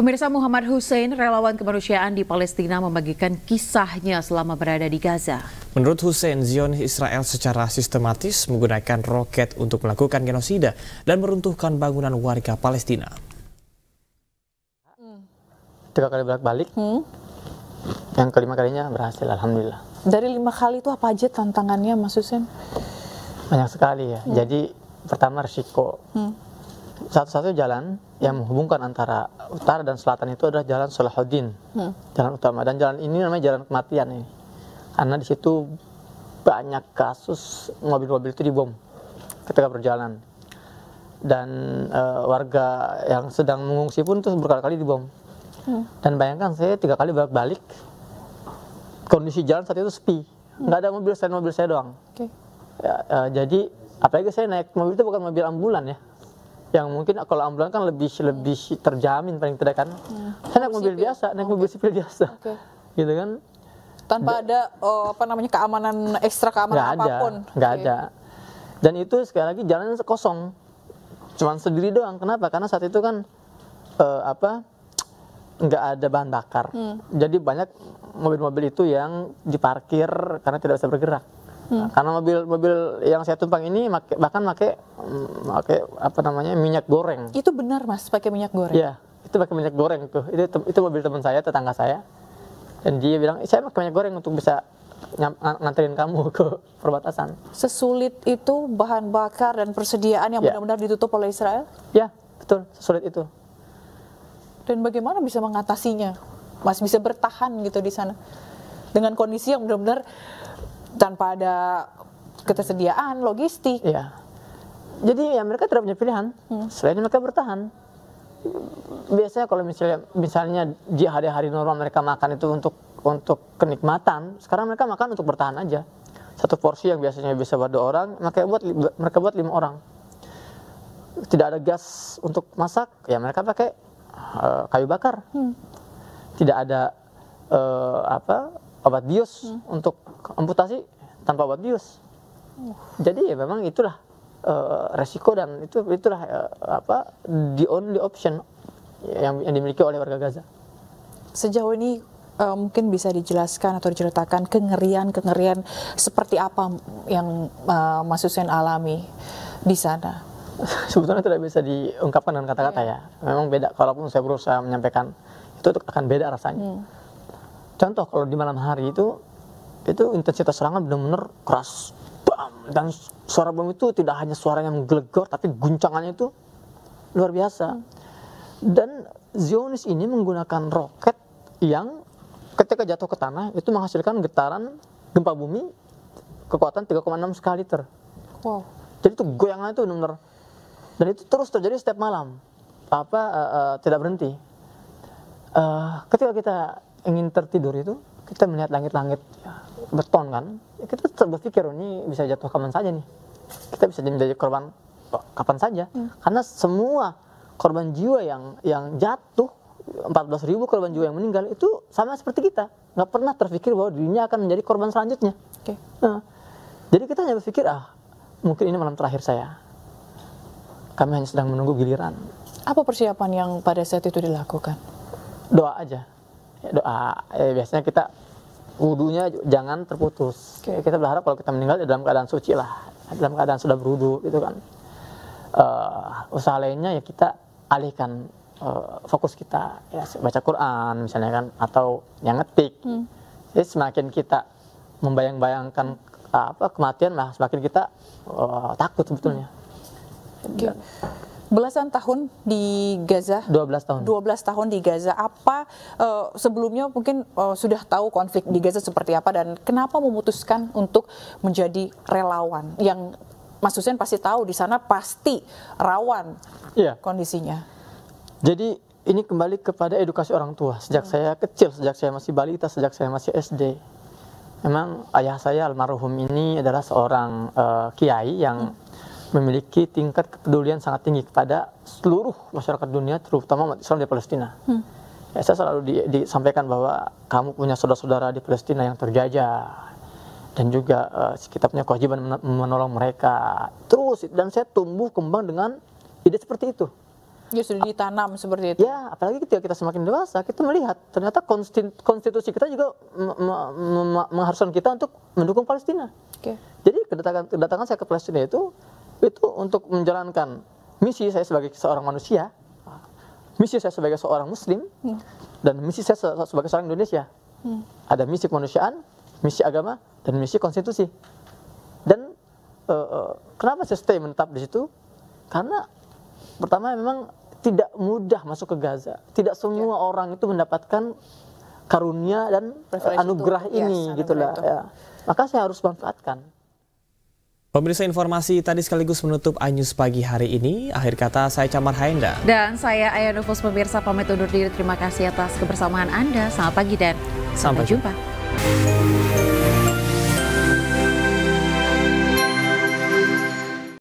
Pemirsa Muhammad Hussein, relawan kemanusiaan di Palestina membagikan kisahnya selama berada di Gaza. Menurut Hussein, Zion Israel secara sistematis menggunakan roket untuk melakukan genosida dan meruntuhkan bangunan warga Palestina. Tiga kali balik balik, hmm? yang kelima kalinya berhasil, Alhamdulillah. Dari lima kali itu apa aja tantangannya Mas Hussein? Banyak sekali ya, hmm. jadi pertama resiko. Hmm satu-satu jalan yang menghubungkan antara utara dan selatan itu adalah jalan Salahuddin, hmm. jalan utama. Dan jalan ini namanya jalan kematian ini, karena di situ banyak kasus mobil-mobil itu dibom ketika berjalan. Dan e, warga yang sedang mengungsi pun terus berkali-kali dibom. Hmm. Dan bayangkan saya tiga kali balik-balik, kondisi jalan saat itu sepi, nggak ada mobil selain mobil saya doang. Okay. Ya, e, jadi apalagi saya naik mobil itu bukan mobil ambulan ya yang mungkin kalau ambulan kan lebih iya. lebih terjamin paling tidak kan hmm. saya naik mobil sipil. biasa naik okay. mobil sipil biasa okay. gitu kan tanpa ada oh, apa namanya keamanan ekstra keamanan gak apapun nggak ada dan itu sekali lagi jalan kosong cuman sendiri doang kenapa karena saat itu kan uh, apa nggak ada bahan bakar hmm. jadi banyak mobil-mobil itu yang diparkir karena tidak bisa bergerak Hmm. Karena mobil mobil yang saya tumpang ini make, bahkan pakai pakai apa namanya minyak goreng. Itu benar mas, pakai minyak goreng. Iya, itu pakai minyak goreng tuh. Itu itu mobil teman saya, tetangga saya. Dan dia bilang, eh, saya pakai minyak goreng untuk bisa ng nganterin kamu ke perbatasan. Sesulit itu bahan bakar dan persediaan yang iya. benar-benar ditutup oleh Israel? Ya, betul, sesulit itu. Dan bagaimana bisa mengatasinya? Mas bisa bertahan gitu di sana dengan kondisi yang benar-benar tanpa ada ketersediaan logistik. Ya. Jadi ya mereka tidak punya pilihan. Hmm. Selain mereka bertahan. Biasanya kalau misalnya misalnya di hari-hari normal mereka makan itu untuk untuk kenikmatan, sekarang mereka makan untuk bertahan aja. Satu porsi yang biasanya bisa buat dua orang, mereka buat mereka buat lima orang. Tidak ada gas untuk masak, ya mereka pakai uh, kayu bakar. Hmm. Tidak ada uh, apa obat bius hmm. untuk amputasi tanpa obat bius. Uh. Jadi ya memang itulah uh, resiko dan itu itulah uh, apa the only option yang, yang dimiliki oleh warga Gaza. Sejauh ini uh, mungkin bisa dijelaskan atau diceritakan kengerian-kengerian seperti apa yang uh, Mas Hussein alami di sana? Sebetulnya tidak bisa diungkapkan dengan kata-kata iya. ya. Memang beda. Kalaupun saya berusaha menyampaikan itu akan beda rasanya. Hmm contoh kalau di malam hari itu itu intensitas serangan benar-benar keras bam dan suara bom itu tidak hanya suara yang gelegor tapi guncangannya itu luar biasa dan Zionis ini menggunakan roket yang ketika jatuh ke tanah itu menghasilkan getaran gempa bumi kekuatan 3,6 skala liter wow. jadi itu goyangan itu benar-benar dan itu terus terjadi setiap malam apa uh, uh, tidak berhenti uh, ketika kita ingin tertidur itu kita melihat langit-langit ya, beton kan ya, kita berpikir oh, ini bisa jatuh kapan saja nih kita bisa menjadi korban e, kapan saja hmm. karena semua korban jiwa yang yang jatuh 14 ribu korban jiwa yang meninggal itu sama seperti kita nggak pernah terpikir bahwa dirinya akan menjadi korban selanjutnya okay. nah, jadi kita hanya berpikir ah mungkin ini malam terakhir saya kami hanya sedang menunggu giliran apa persiapan yang pada saat itu dilakukan doa aja doa eh, biasanya kita wudhunya jangan terputus okay. kita berharap kalau kita meninggal ya dalam keadaan suci lah dalam keadaan sudah berwudhu gitu kan uh, usaha lainnya ya kita alihkan uh, fokus kita ya baca Quran misalnya kan atau yang ngetik hmm. jadi semakin kita membayang-bayangkan eh, apa kematian lah semakin kita uh, takut sebetulnya hmm. okay. Iya belasan tahun di Gaza. 12 tahun. 12 tahun di Gaza. Apa uh, sebelumnya mungkin uh, sudah tahu konflik di Gaza seperti apa dan kenapa memutuskan untuk menjadi relawan yang Mas Hussein pasti tahu di sana pasti rawan yeah. kondisinya. Jadi ini kembali kepada edukasi orang tua. Sejak hmm. saya kecil, sejak saya masih balita, sejak saya masih SD. Memang ayah saya almarhum ini adalah seorang uh, kiai yang hmm memiliki tingkat kepedulian sangat tinggi kepada seluruh masyarakat dunia, terutama umat Islam di Palestina. Hmm. Ya, saya selalu di, disampaikan bahwa kamu punya saudara-saudara di Palestina yang terjajah dan juga uh, eh, kitabnya kewajiban men menolong mereka terus dan saya tumbuh kembang dengan ide seperti itu. Justru ya, ditanam seperti itu. Ya, apalagi ketika kita semakin dewasa, kita melihat ternyata konstitusi kita juga mengharuskan kita untuk mendukung Palestina. Okay. Jadi kedatangan, kedatangan saya ke Palestina itu itu untuk menjalankan misi saya sebagai seorang manusia, misi saya sebagai seorang muslim, ya. dan misi saya sebagai seorang Indonesia. Ya. Ada misi kemanusiaan, misi agama, dan misi konstitusi. Dan uh, kenapa saya stay menetap di situ? Karena pertama memang tidak mudah masuk ke Gaza. Tidak semua ya. orang itu mendapatkan karunia dan anugerah iya, ini yes, gitulah. Ya. Maka saya harus manfaatkan. Pemirsa informasi tadi sekaligus menutup anyus pagi hari ini. Akhir kata saya Camar Haenda. Dan saya Ayah Nufus Pemirsa pamit undur diri. Terima kasih atas kebersamaan Anda. Selamat pagi dan sampai, sampai jumpa. jumpa.